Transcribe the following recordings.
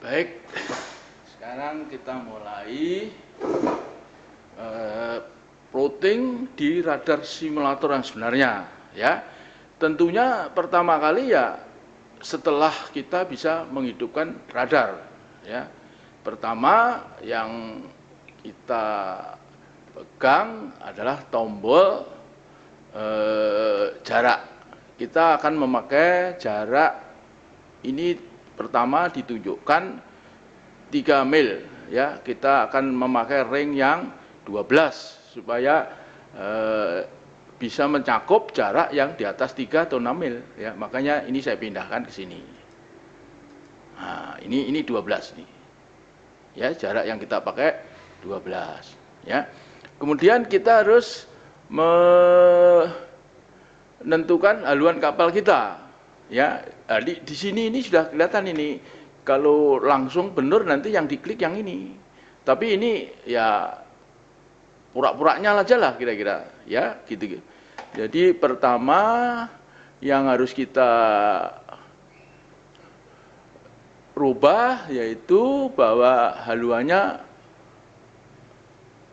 Baik, sekarang kita mulai uh, di radar simulator yang sebenarnya. Ya, tentunya pertama kali ya setelah kita bisa menghidupkan radar. Ya, pertama yang kita pegang adalah tombol e, jarak. Kita akan memakai jarak ini Pertama ditunjukkan 3 mil ya, kita akan memakai ring yang 12 supaya eh, bisa mencakup jarak yang di atas 3 atau 6 mil ya. Makanya ini saya pindahkan ke sini. Nah, ini ini 12 nih. Ya, jarak yang kita pakai 12 ya. Kemudian kita harus menentukan haluan kapal kita ya ah, di, di sini ini sudah kelihatan ini kalau langsung benar nanti yang diklik yang ini tapi ini ya pura-puranya aja lah kira-kira ya gitu, gitu jadi pertama yang harus kita rubah yaitu bahwa haluannya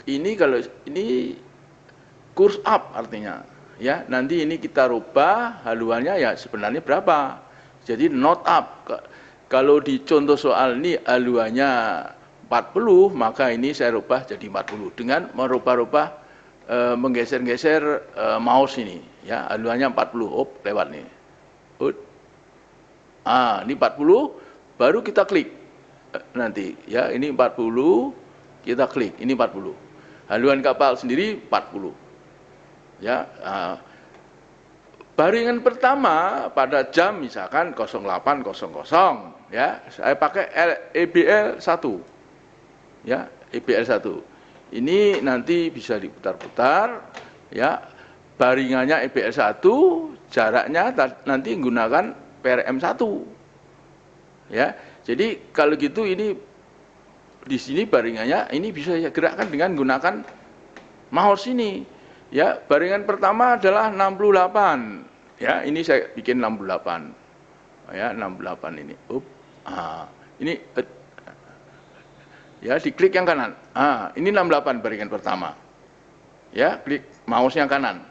ini kalau ini kurs up artinya ya nanti ini kita rubah haluannya ya sebenarnya berapa jadi not up kalau di contoh soal ini haluannya 40 maka ini saya rubah jadi 40 dengan merubah-rubah e, menggeser-geser e, mouse ini ya haluannya 40 op lewat nih Ut. ah ini 40 baru kita klik e, nanti ya ini 40 kita klik ini 40 haluan kapal sendiri 40 Ya, uh, baringan pertama pada jam misalkan 08.00 ya, saya pakai EBL 1. E ya, EBL 1. Ini nanti bisa diputar-putar ya. Baringannya EBL 1, jaraknya nanti menggunakan PRM 1. Ya. Jadi kalau gitu ini di sini baringannya ini bisa saya gerakkan dengan menggunakan mouse ini. Ya, baringan pertama adalah 68. Ya, ini saya bikin 68. Ya, 68 ini. Up. Ah, ini eh, ya diklik yang kanan. Ah, ini 68 baringan pertama. Ya, klik mouse yang kanan.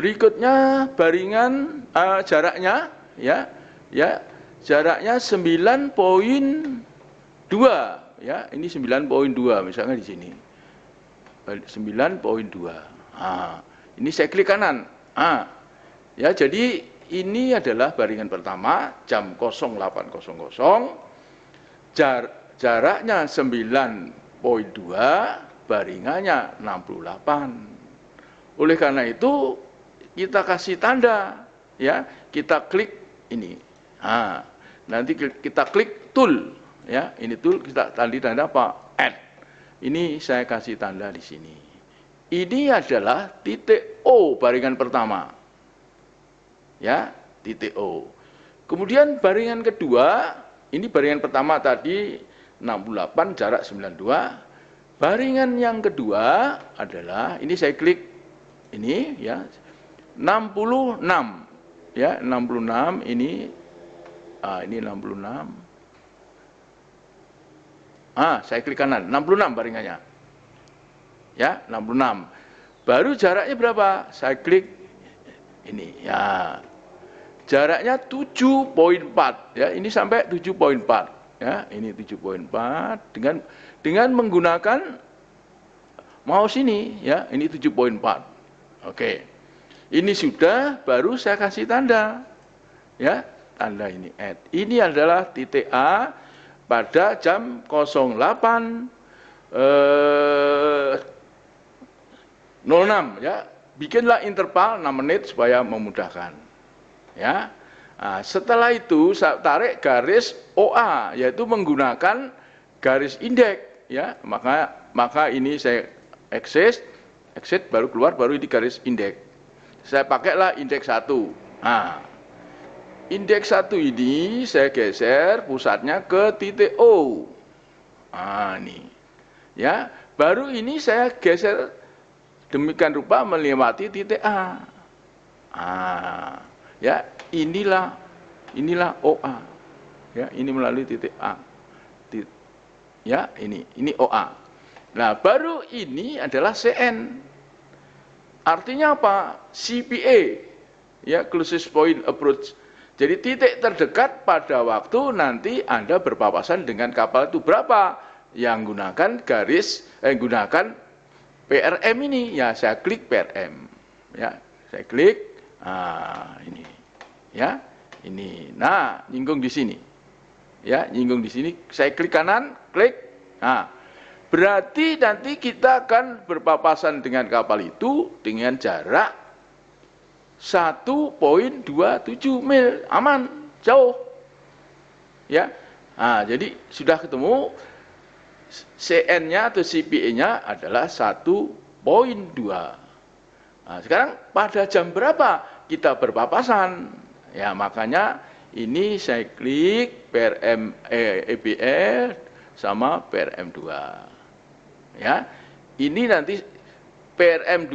Berikutnya baringan uh, jaraknya ya ya jaraknya poin 9.2 ya ini poin 9.2 misalnya di sini eh, poin 9.2 Ah, ini saya klik kanan. Ah, ya jadi ini adalah baringan pertama jam 08.00 jar, jaraknya 9.2 baringannya 68 oleh karena itu kita kasih tanda ya kita klik ini ah, nanti kita klik tool ya ini tool kita tadi tanda apa add ini saya kasih tanda di sini ini adalah titik O baringan pertama. Ya, titik O. Kemudian baringan kedua, ini baringan pertama tadi 68 jarak 92. Baringan yang kedua adalah ini saya klik ini ya 66 ya 66 ini ah ini 66 ah saya klik kanan 66 baringannya ya 66 baru jaraknya berapa saya klik ini ya jaraknya 7.4 ya ini sampai 7.4 ya ini 7.4 dengan dengan menggunakan mouse ini ya ini 7.4 oke ini sudah baru saya kasih tanda ya tanda ini add ini adalah titik A pada jam 08 eh, 06 ya. Bikinlah interval 6 menit supaya memudahkan. Ya. Nah, setelah itu saya tarik garis OA yaitu menggunakan garis indeks ya. Maka maka ini saya exit exit baru keluar baru di garis indeks. Saya pakailah indeks 1. Nah, indeks 1 ini saya geser pusatnya ke titik O. Nah, ini. Ya, baru ini saya geser demikian rupa melewati titik A. Ah, ya inilah inilah OA. Ya, ini melalui titik A. ya, ini ini OA. Nah, baru ini adalah CN. Artinya apa? CPA. Ya, closest point approach. Jadi titik terdekat pada waktu nanti Anda berpapasan dengan kapal itu berapa? Yang gunakan garis, eh, gunakan PRM ini ya saya klik PRM ya saya klik nah, ini ya ini nah nyinggung di sini ya nyinggung di sini saya klik kanan klik nah berarti nanti kita akan berpapasan dengan kapal itu dengan jarak 1.27 mil aman jauh ya nah, jadi sudah ketemu CN-nya atau CPE-nya adalah 1.2. Nah, sekarang pada jam berapa kita berpapasan? Ya, makanya ini saya klik PRM eh, EBL sama PRM2. Ya. Ini nanti PRM2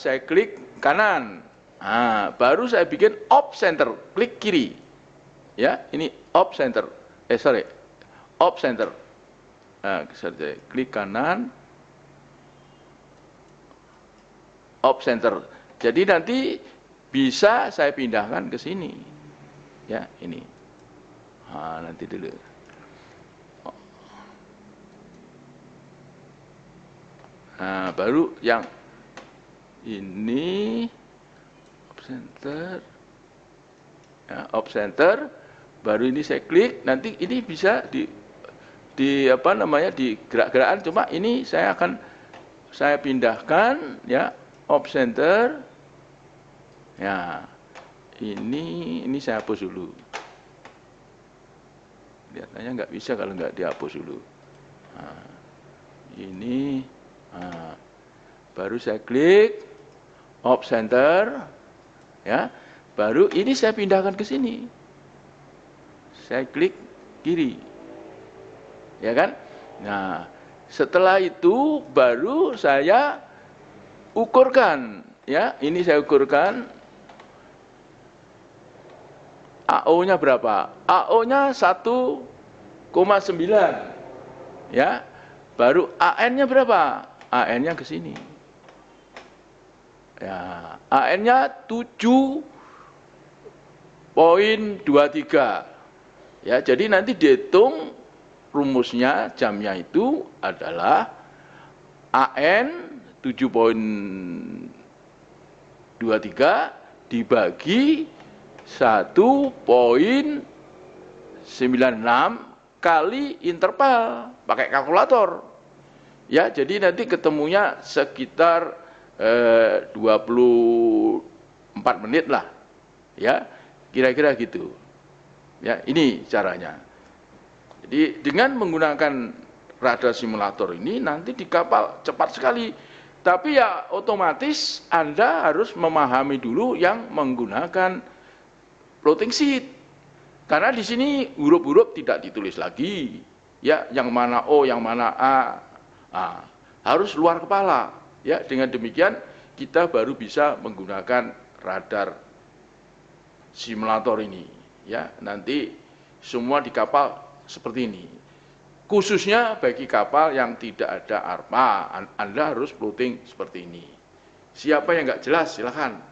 saya klik kanan. Nah, baru saya bikin op center, klik kiri. Ya, ini op center. Eh sorry, op center Nah, klik kanan, op center. Jadi nanti bisa saya pindahkan ke sini. Ya, ini. Nah, nanti dulu. Nah, baru yang ini op center. Ya, op center. Baru ini saya klik, nanti ini bisa di di apa namanya di gerak-gerakan cuma ini saya akan saya pindahkan ya op center ya ini ini saya hapus dulu kelihatannya nggak bisa kalau nggak dihapus dulu nah, ini nah, baru saya klik op center ya baru ini saya pindahkan ke sini saya klik kiri ya kan? Nah, setelah itu baru saya ukurkan, ya, ini saya ukurkan AO-nya berapa? AO-nya 1,9. Ya. Baru AN-nya berapa? AN-nya ke sini. Ya, AN-nya poin tiga, Ya, jadi nanti dihitung rumusnya jamnya itu adalah AN 7.23 dibagi 1.96 kali interval pakai kalkulator. Ya, jadi nanti ketemunya sekitar eh, 24 menit lah. Ya, kira-kira gitu. Ya, ini caranya. Jadi dengan menggunakan radar simulator ini nanti di kapal cepat sekali. Tapi ya otomatis Anda harus memahami dulu yang menggunakan floating seat. Karena di sini huruf-huruf tidak ditulis lagi. Ya, yang mana O, yang mana A. Nah, harus luar kepala. Ya, dengan demikian kita baru bisa menggunakan radar simulator ini. Ya, nanti semua di kapal seperti ini. Khususnya bagi kapal yang tidak ada ARPA, Anda harus floating seperti ini. Siapa yang nggak jelas, silahkan